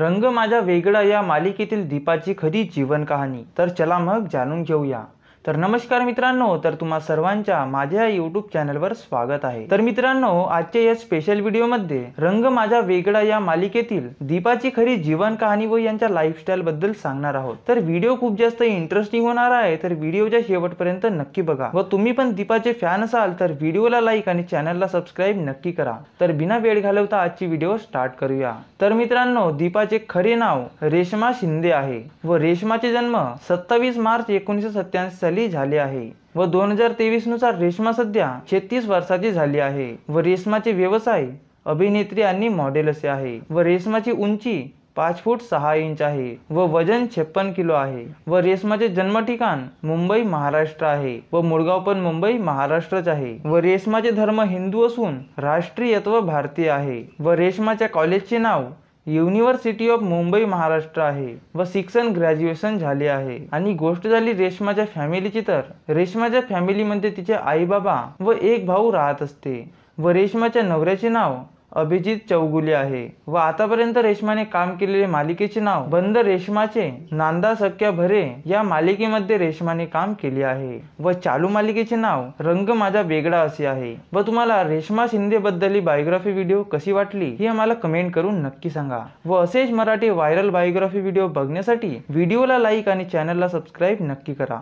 रंग माझा वेगळा या मालिकेतील दीपाची खरी जीवन कहाणी तर चला मग जाणून घेऊया तर नमस्कार मित्रांनो तर तुम्हा सर्वांच्या माझ्या चॅनल चॅनलवर स्वागत आहे तर मित्रांनो आजच्या या स्पेशल मध्ये रंग माझा वेगळा या मालिकेतील दीपाची खरी जीवन कहाणी व यांच्या लाईफस्टाईल बद्दल सांगणार आहोत तर व्हिडिओ खूप जास्त इंटरेस्टिंग होणार आहे तर व्हिडिओच्या शेवटपर्यंत नक्की बघा व तुम्ही पण दीपाचे फॅन असाल तर व्हिडिओला लाईक आणि चॅनलला सबस्क्राईब नक्की करा तर बिना वेळ घालवता आजची व्हिडिओ स्टार्ट करूया तर मित्रांनो दीपाचे खरे नाव रेशमा शिंदे आहे व रेशमाचे जन्म सत्तावीस मार्च एकोणीसशे सत्त्याऐंशी झाली आहे व दोन हजार तेवीस नुसार रेशमा सध्या छत्तीस वर्षाची झाली आहे व रेशमाचे व्यवसाय अभिनेत्री आणि मॉडेल असे आहे व रेशमाची उंची पाच फूट सहा इंच आहे व वजन छप्पन किलो आहे व रेशमाचे जन्म ठिकाण मुंबई महाराष्ट्र आहे व मुळगाव पण मुंबई महाराष्ट्रच आहे व रेशमाचे धर्म हिंदू असून राष्ट्रीयत्व भारतीय आहे व रेशमाच्या कॉलेजचे नाव युनिव्हर्सिटी ऑफ मुंबई महाराष्ट्र आहे व शिक्षण ग्रॅज्युएशन झाले आहे आणि गोष्ट झाली रेश्माच्या फॅमिलीची तर रेश्माच्या फॅमिलीमध्ये तिचे आई बाबा व एक भाऊ राहत असते व रेश्माच्या नवऱ्याचे नाव अभिजित चौगुले आहे व आतापर्यंत रेशमाने काम केलेले मालिकेचे नाव बंद रेशमाचे नांदा सख्या भरे या मालिकेमध्ये रेशमाने काम केले आहे व चालू मालिकेचे नाव रंग माझा वेगळा असे आहे व तुम्हाला रेश्मा शिंदे बद्दल बायोग्राफी व्हिडिओ कशी वाटली हे आम्हाला कमेंट करून नक्की सांगा व असेच मराठी व्हायरल बायोग्राफी व्हिडिओ बघण्यासाठी व्हिडिओला लाईक आणि चॅनलला सबस्क्राईब नक्की करा